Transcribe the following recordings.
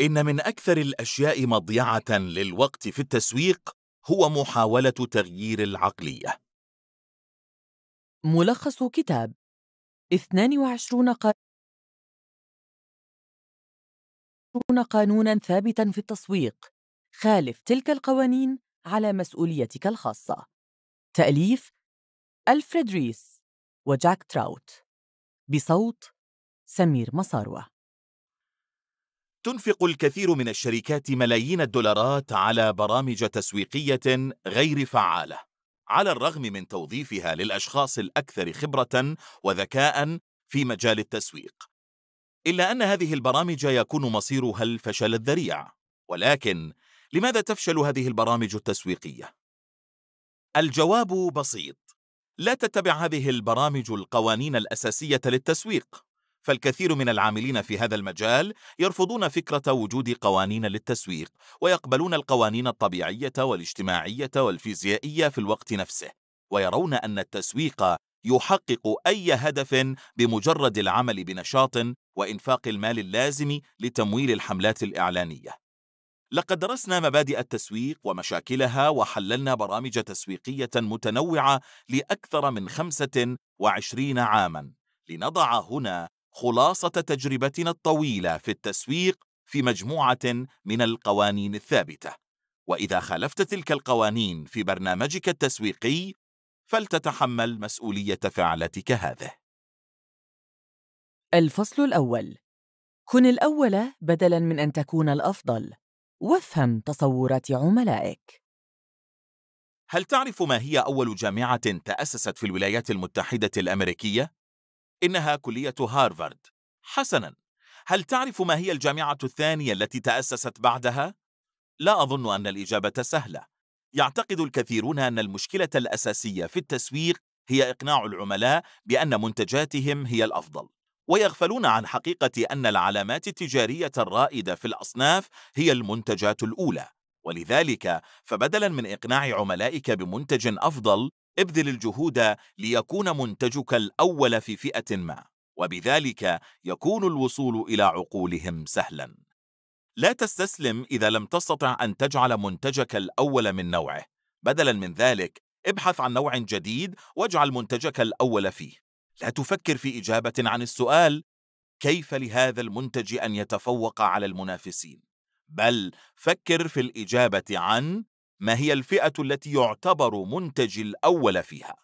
إن من أكثر الأشياء مضيعة للوقت في التسويق هو محاولة تغيير العقلية. ملخص كتاب 22 قانونا ثابتا في التسويق خالف تلك القوانين على مسؤوليتك الخاصة تأليف ألفريد ريس وجاك تراوت بصوت سمير مصاروه تنفق الكثير من الشركات ملايين الدولارات على برامج تسويقية غير فعالة على الرغم من توظيفها للأشخاص الأكثر خبرة وذكاء في مجال التسويق إلا أن هذه البرامج يكون مصيرها الفشل الذريع ولكن لماذا تفشل هذه البرامج التسويقية؟ الجواب بسيط لا تتبع هذه البرامج القوانين الأساسية للتسويق فالكثير من العاملين في هذا المجال يرفضون فكرة وجود قوانين للتسويق ويقبلون القوانين الطبيعية والاجتماعية والفيزيائية في الوقت نفسه ويرون أن التسويق يحقق أي هدف بمجرد العمل بنشاط وإنفاق المال اللازم لتمويل الحملات الإعلانية. لقد درسنا مبادئ التسويق ومشاكلها وحللنا برامج تسويقية متنوعة لأكثر من 25 عاماً لنضع هنا خلاصة تجربتنا الطويلة في التسويق في مجموعة من القوانين الثابتة وإذا خالفت تلك القوانين في برنامجك التسويقي فلتتحمل مسؤولية فعلتك هذه الفصل الأول كن الأول بدلاً من أن تكون الأفضل وافهم تصورات عملائك هل تعرف ما هي أول جامعة تأسست في الولايات المتحدة الأمريكية؟ إنها كلية هارفارد حسناً هل تعرف ما هي الجامعة الثانية التي تأسست بعدها؟ لا أظن أن الإجابة سهلة يعتقد الكثيرون أن المشكلة الأساسية في التسويق هي إقناع العملاء بأن منتجاتهم هي الأفضل ويغفلون عن حقيقة أن العلامات التجارية الرائدة في الأصناف هي المنتجات الأولى ولذلك فبدلاً من إقناع عملائك بمنتج أفضل ابذل الجهود ليكون منتجك الأول في فئة ما وبذلك يكون الوصول إلى عقولهم سهلا لا تستسلم إذا لم تستطع أن تجعل منتجك الأول من نوعه بدلا من ذلك ابحث عن نوع جديد واجعل منتجك الأول فيه لا تفكر في إجابة عن السؤال كيف لهذا المنتج أن يتفوق على المنافسين بل فكر في الإجابة عن ما هي الفئة التي يعتبر منتج الأول فيها؟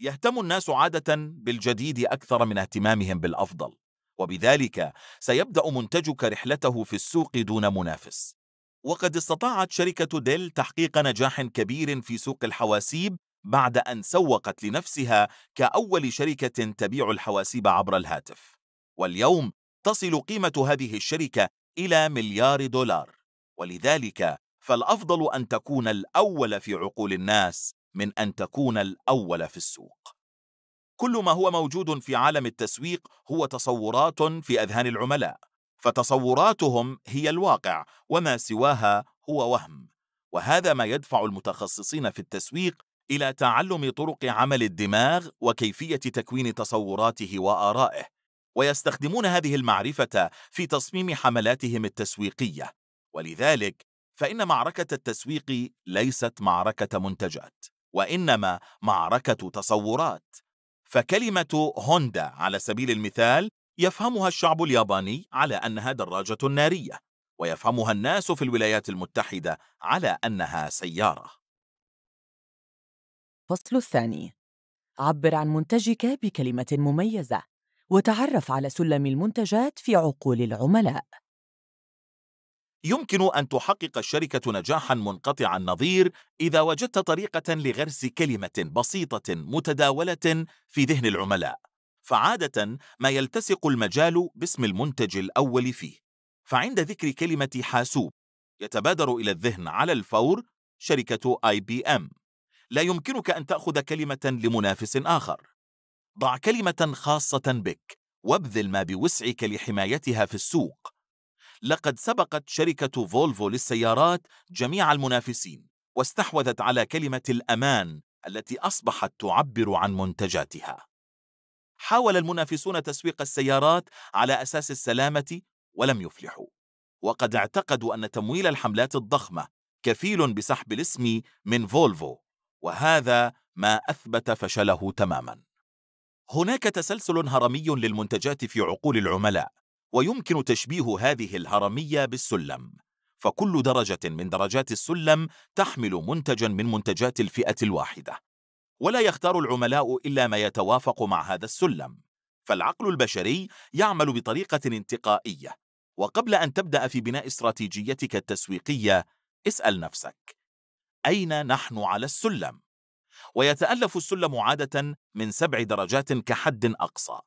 يهتم الناس عادة بالجديد أكثر من اهتمامهم بالأفضل وبذلك سيبدأ منتجك رحلته في السوق دون منافس وقد استطاعت شركة ديل تحقيق نجاح كبير في سوق الحواسيب بعد أن سوقت لنفسها كأول شركة تبيع الحواسيب عبر الهاتف واليوم تصل قيمة هذه الشركة إلى مليار دولار ولذلك فالأفضل أن تكون الأول في عقول الناس من أن تكون الأول في السوق كل ما هو موجود في عالم التسويق هو تصورات في أذهان العملاء فتصوراتهم هي الواقع وما سواها هو وهم وهذا ما يدفع المتخصصين في التسويق إلى تعلم طرق عمل الدماغ وكيفية تكوين تصوراته وآرائه ويستخدمون هذه المعرفة في تصميم حملاتهم التسويقية ولذلك فإن معركة التسويق ليست معركة منتجات وإنما معركة تصورات فكلمة هوندا على سبيل المثال يفهمها الشعب الياباني على أنها دراجة نارية ويفهمها الناس في الولايات المتحدة على أنها سيارة فصل الثاني عبر عن منتجك بكلمة مميزة وتعرف على سلم المنتجات في عقول العملاء يمكن أن تحقق الشركة نجاحا منقطع النظير إذا وجدت طريقة لغرس كلمة بسيطة متداولة في ذهن العملاء فعادة ما يلتصق المجال باسم المنتج الأول فيه فعند ذكر كلمة حاسوب يتبادر إلى الذهن على الفور شركة آي بي أم لا يمكنك أن تأخذ كلمة لمنافس آخر ضع كلمة خاصة بك وابذل ما بوسعك لحمايتها في السوق لقد سبقت شركة فولفو للسيارات جميع المنافسين واستحوذت على كلمة الأمان التي أصبحت تعبر عن منتجاتها حاول المنافسون تسويق السيارات على أساس السلامة ولم يفلحوا وقد اعتقدوا أن تمويل الحملات الضخمة كفيل بسحب الاسم من فولفو وهذا ما أثبت فشله تماما هناك تسلسل هرمي للمنتجات في عقول العملاء ويمكن تشبيه هذه الهرمية بالسلم فكل درجة من درجات السلم تحمل منتجا من منتجات الفئة الواحدة ولا يختار العملاء إلا ما يتوافق مع هذا السلم فالعقل البشري يعمل بطريقة انتقائية وقبل أن تبدأ في بناء استراتيجيتك التسويقية اسأل نفسك أين نحن على السلم؟ ويتألف السلم عادة من سبع درجات كحد أقصى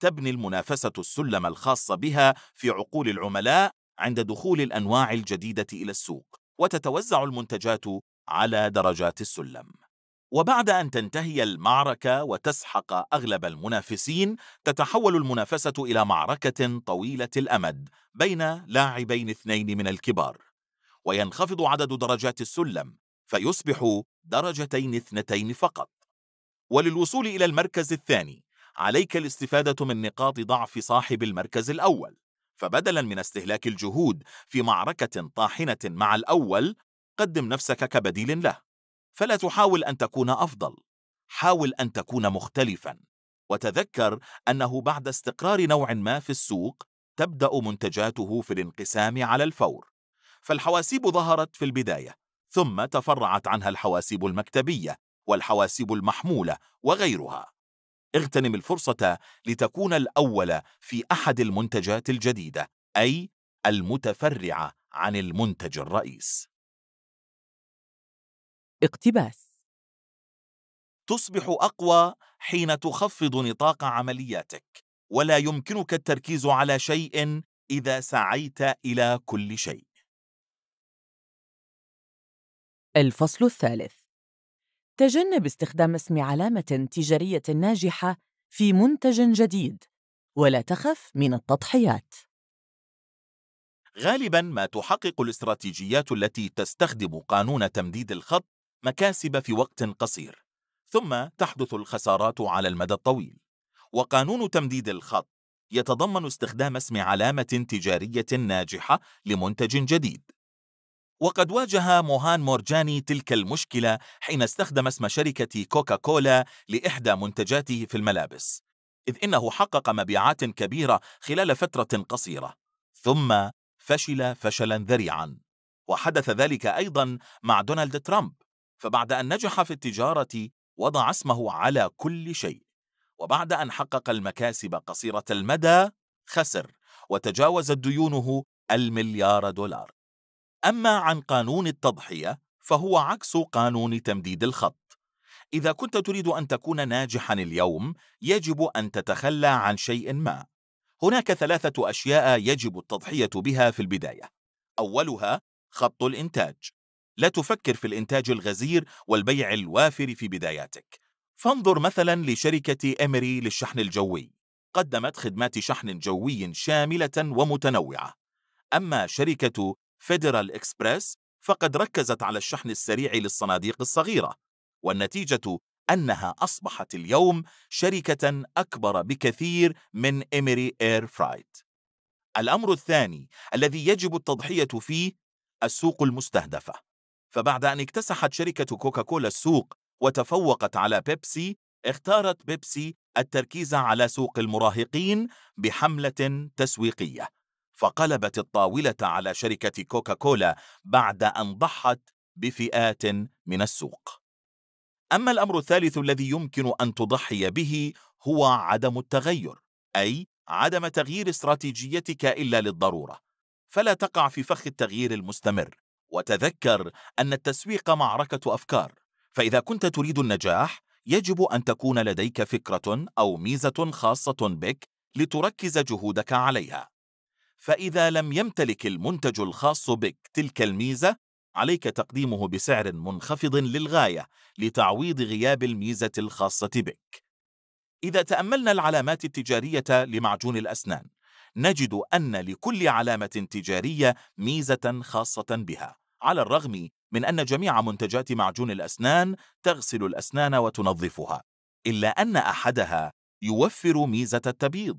تبني المنافسة السلم الخاص بها في عقول العملاء عند دخول الأنواع الجديدة إلى السوق وتتوزع المنتجات على درجات السلم وبعد أن تنتهي المعركة وتسحق أغلب المنافسين تتحول المنافسة إلى معركة طويلة الأمد بين لاعبين اثنين من الكبار وينخفض عدد درجات السلم فيصبح درجتين اثنتين فقط وللوصول إلى المركز الثاني عليك الاستفادة من نقاط ضعف صاحب المركز الأول فبدلا من استهلاك الجهود في معركة طاحنة مع الأول قدم نفسك كبديل له فلا تحاول أن تكون أفضل حاول أن تكون مختلفاً وتذكر أنه بعد استقرار نوع ما في السوق تبدأ منتجاته في الانقسام على الفور فالحواسيب ظهرت في البداية ثم تفرعت عنها الحواسيب المكتبية والحواسيب المحمولة وغيرها اغتنم الفرصة لتكون الأول في أحد المنتجات الجديدة أي المتفرعة عن المنتج الرئيس اقتباس تصبح أقوى حين تخفض نطاق عملياتك ولا يمكنك التركيز على شيء إذا سعيت إلى كل شيء الفصل الثالث تجنب استخدام اسم علامة تجارية ناجحة في منتج جديد ولا تخف من التضحيات غالبا ما تحقق الاستراتيجيات التي تستخدم قانون تمديد الخط مكاسب في وقت قصير ثم تحدث الخسارات على المدى الطويل وقانون تمديد الخط يتضمن استخدام اسم علامة تجارية ناجحة لمنتج جديد وقد واجه موهان مورجاني تلك المشكلة حين استخدم اسم شركة كوكا كولا لإحدى منتجاته في الملابس إذ إنه حقق مبيعات كبيرة خلال فترة قصيرة ثم فشل فشلا ذريعا وحدث ذلك أيضا مع دونالد ترامب فبعد أن نجح في التجارة وضع اسمه على كل شيء وبعد أن حقق المكاسب قصيرة المدى خسر وتجاوزت ديونه المليار دولار أما عن قانون التضحية فهو عكس قانون تمديد الخط إذا كنت تريد أن تكون ناجحا اليوم يجب أن تتخلى عن شيء ما هناك ثلاثة أشياء يجب التضحية بها في البداية أولها خط الإنتاج لا تفكر في الإنتاج الغزير والبيع الوافر في بداياتك فانظر مثلا لشركة إمري للشحن الجوي قدمت خدمات شحن جوي شاملة ومتنوعة أما شركة فيدرال إكسبريس فقد ركزت على الشحن السريع للصناديق الصغيرة والنتيجة أنها أصبحت اليوم شركة أكبر بكثير من إميري إير فرايت الأمر الثاني الذي يجب التضحية فيه السوق المستهدفة فبعد أن اكتسحت شركة كوكاكولا السوق وتفوقت على بيبسي اختارت بيبسي التركيز على سوق المراهقين بحملة تسويقية فقلبت الطاولة على شركة كوكاكولا بعد أن ضحت بفئات من السوق أما الأمر الثالث الذي يمكن أن تضحي به هو عدم التغير أي عدم تغيير استراتيجيتك إلا للضرورة فلا تقع في فخ التغيير المستمر وتذكر أن التسويق معركة أفكار فإذا كنت تريد النجاح يجب أن تكون لديك فكرة أو ميزة خاصة بك لتركز جهودك عليها فإذا لم يمتلك المنتج الخاص بك تلك الميزة عليك تقديمه بسعر منخفض للغاية لتعويض غياب الميزة الخاصة بك إذا تأملنا العلامات التجارية لمعجون الأسنان نجد أن لكل علامة تجارية ميزة خاصة بها على الرغم من أن جميع منتجات معجون الأسنان تغسل الأسنان وتنظفها إلا أن أحدها يوفر ميزة التبييض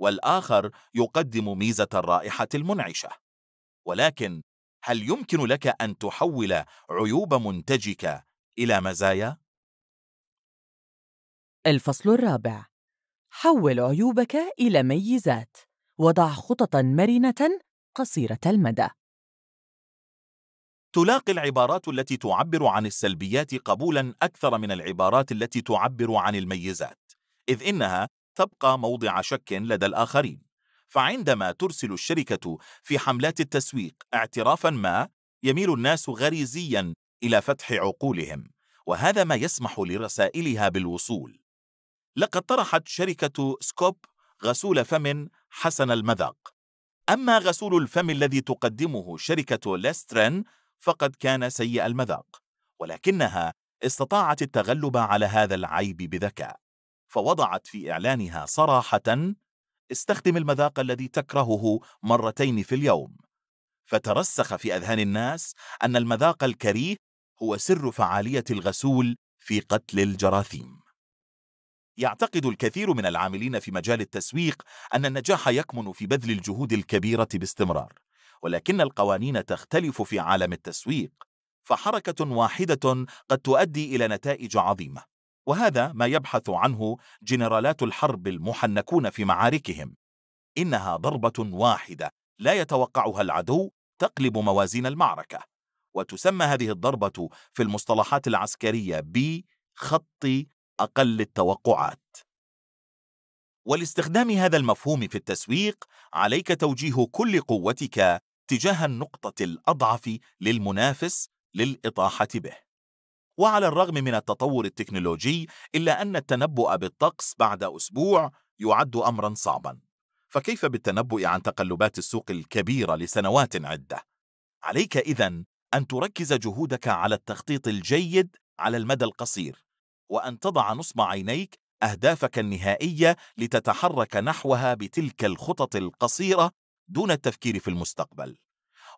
والآخر يقدم ميزة الرائحة المنعشة ولكن هل يمكن لك أن تحول عيوب منتجك إلى مزايا؟ الفصل الرابع حول عيوبك إلى ميزات وضع خططاً مرنة قصيرة المدى تلاقي العبارات التي تعبر عن السلبيات قبولاً أكثر من العبارات التي تعبر عن الميزات إذ إنها تبقى موضع شك لدى الآخرين فعندما ترسل الشركة في حملات التسويق اعترافا ما يميل الناس غريزيا إلى فتح عقولهم وهذا ما يسمح لرسائلها بالوصول لقد طرحت شركة سكوب غسول فم حسن المذاق أما غسول الفم الذي تقدمه شركة ليسترن فقد كان سيء المذاق ولكنها استطاعت التغلب على هذا العيب بذكاء فوضعت في إعلانها صراحة استخدم المذاق الذي تكرهه مرتين في اليوم فترسخ في أذهان الناس أن المذاق الكريه هو سر فعالية الغسول في قتل الجراثيم يعتقد الكثير من العاملين في مجال التسويق أن النجاح يكمن في بذل الجهود الكبيرة باستمرار ولكن القوانين تختلف في عالم التسويق فحركة واحدة قد تؤدي إلى نتائج عظيمة وهذا ما يبحث عنه جنرالات الحرب المحنكون في معاركهم إنها ضربة واحدة لا يتوقعها العدو تقلب موازين المعركة وتسمى هذه الضربة في المصطلحات العسكرية بخط أقل التوقعات ولاستخدام هذا المفهوم في التسويق عليك توجيه كل قوتك تجاه النقطة الأضعف للمنافس للإطاحة به وعلى الرغم من التطور التكنولوجي إلا أن التنبؤ بالطقس بعد أسبوع يعد أمرا صعبا فكيف بالتنبؤ عن تقلبات السوق الكبيرة لسنوات عدة؟ عليك اذا أن تركز جهودك على التخطيط الجيد على المدى القصير وأن تضع نصب عينيك أهدافك النهائية لتتحرك نحوها بتلك الخطط القصيرة دون التفكير في المستقبل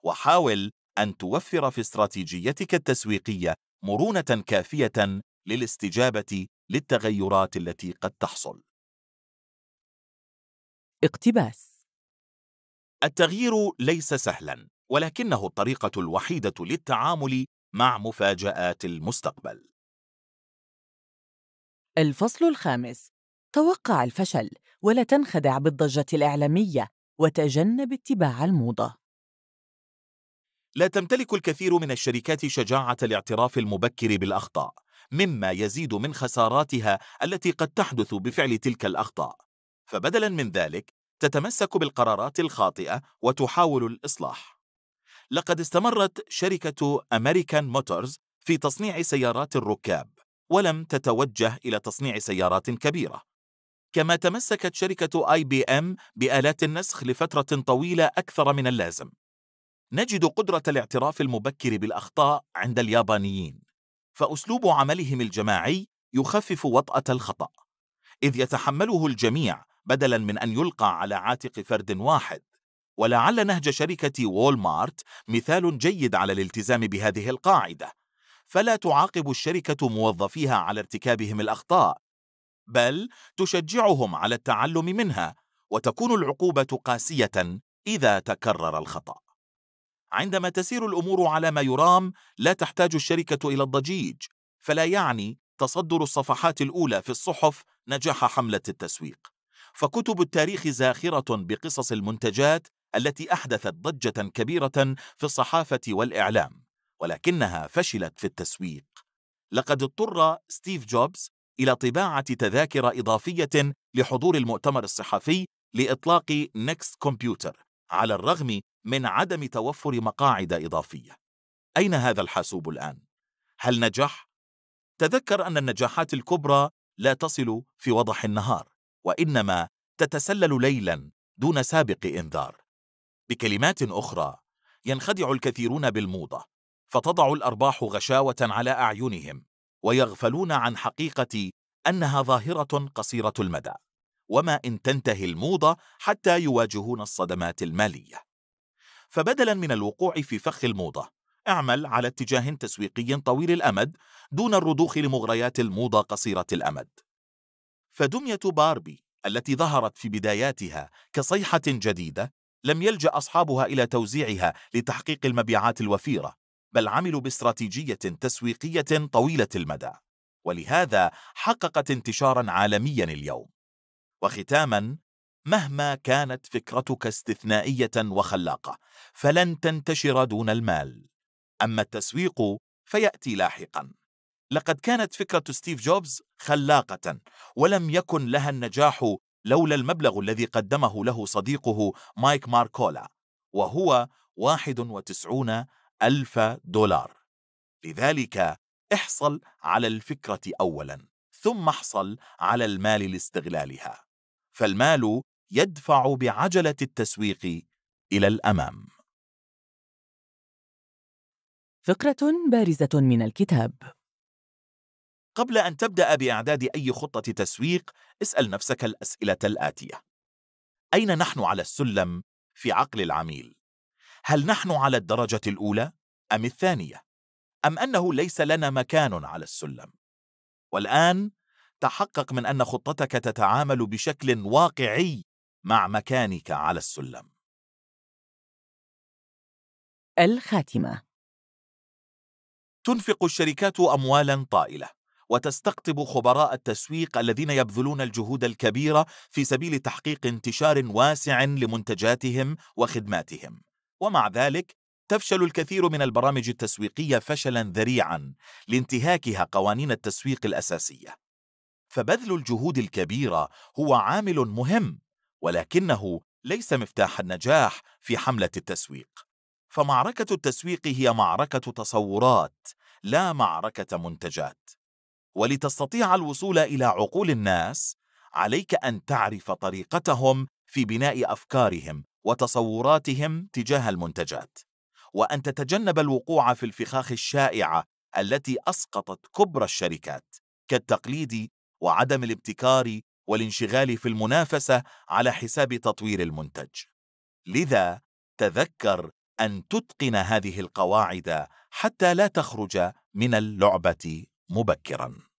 وحاول أن توفر في استراتيجيتك التسويقية مرونة كافية للاستجابة للتغيرات التي قد تحصل. اقتباس التغيير ليس سهلا، ولكنه الطريقة الوحيدة للتعامل مع مفاجآت المستقبل. الفصل الخامس توقع الفشل ولا تنخدع بالضجة الإعلامية وتجنب اتباع الموضة لا تمتلك الكثير من الشركات شجاعة الاعتراف المبكر بالأخطاء مما يزيد من خساراتها التي قد تحدث بفعل تلك الأخطاء فبدلا من ذلك تتمسك بالقرارات الخاطئة وتحاول الإصلاح لقد استمرت شركة أمريكان موتورز في تصنيع سيارات الركاب ولم تتوجه إلى تصنيع سيارات كبيرة كما تمسكت شركة آي بي أم بآلات النسخ لفترة طويلة أكثر من اللازم نجد قدرة الاعتراف المبكر بالأخطاء عند اليابانيين فأسلوب عملهم الجماعي يخفف وطأة الخطأ إذ يتحمله الجميع بدلاً من أن يلقى على عاتق فرد واحد ولعل نهج شركة وول مارت مثال جيد على الالتزام بهذه القاعدة فلا تعاقب الشركة موظفيها على ارتكابهم الأخطاء بل تشجعهم على التعلم منها وتكون العقوبة قاسية إذا تكرر الخطأ عندما تسير الأمور على ما يرام لا تحتاج الشركة إلى الضجيج فلا يعني تصدر الصفحات الأولى في الصحف نجاح حملة التسويق فكتب التاريخ زاخرة بقصص المنتجات التي أحدثت ضجة كبيرة في الصحافة والإعلام ولكنها فشلت في التسويق لقد اضطر ستيف جوبز إلى طباعة تذاكر إضافية لحضور المؤتمر الصحفي لإطلاق نكست كمبيوتر على الرغم من عدم توفر مقاعد إضافية أين هذا الحاسوب الآن؟ هل نجح؟ تذكر أن النجاحات الكبرى لا تصل في وضح النهار وإنما تتسلل ليلا دون سابق إنذار بكلمات أخرى ينخدع الكثيرون بالموضة فتضع الأرباح غشاوة على أعينهم ويغفلون عن حقيقة أنها ظاهرة قصيرة المدى وما إن تنتهي الموضة حتى يواجهون الصدمات المالية فبدلا من الوقوع في فخ الموضة اعمل على اتجاه تسويقي طويل الأمد دون الرضوخ لمغريات الموضة قصيرة الأمد فدمية باربي التي ظهرت في بداياتها كصيحة جديدة لم يلجأ أصحابها إلى توزيعها لتحقيق المبيعات الوفيرة بل عملوا باستراتيجية تسويقية طويلة المدى ولهذا حققت انتشارا عالميا اليوم وختاما مهما كانت فكرتك استثنائية وخلاقة فلن تنتشر دون المال أما التسويق فيأتي لاحقا لقد كانت فكرة ستيف جوبز خلاقة ولم يكن لها النجاح لولا المبلغ الذي قدمه له صديقه مايك ماركولا وهو 91 ألف دولار لذلك احصل على الفكرة أولا ثم احصل على المال لاستغلالها فالمال يدفع بعجلة التسويق إلى الأمام فكرة بارزة من الكتاب قبل أن تبدأ بإعداد أي خطة تسويق، اسأل نفسك الأسئلة الآتية: أين نحن على السلم في عقل العميل؟ هل نحن على الدرجة الأولى أم الثانية؟ أم أنه ليس لنا مكان على السلم؟ والآن تحقق من أن خطتك تتعامل بشكل واقعي مع مكانك على السلم الخاتمة تنفق الشركات أموالا طائلة وتستقطب خبراء التسويق الذين يبذلون الجهود الكبيرة في سبيل تحقيق انتشار واسع لمنتجاتهم وخدماتهم ومع ذلك تفشل الكثير من البرامج التسويقية فشلا ذريعا لانتهاكها قوانين التسويق الأساسية فبذل الجهود الكبيرة هو عامل مهم ولكنه ليس مفتاح النجاح في حملة التسويق فمعركة التسويق هي معركة تصورات لا معركة منتجات ولتستطيع الوصول إلى عقول الناس عليك أن تعرف طريقتهم في بناء أفكارهم وتصوراتهم تجاه المنتجات وأن تتجنب الوقوع في الفخاخ الشائعة التي أسقطت كبرى الشركات كالتقليد وعدم الابتكار والانشغال في المنافسة على حساب تطوير المنتج لذا تذكر أن تتقن هذه القواعد حتى لا تخرج من اللعبة مبكراً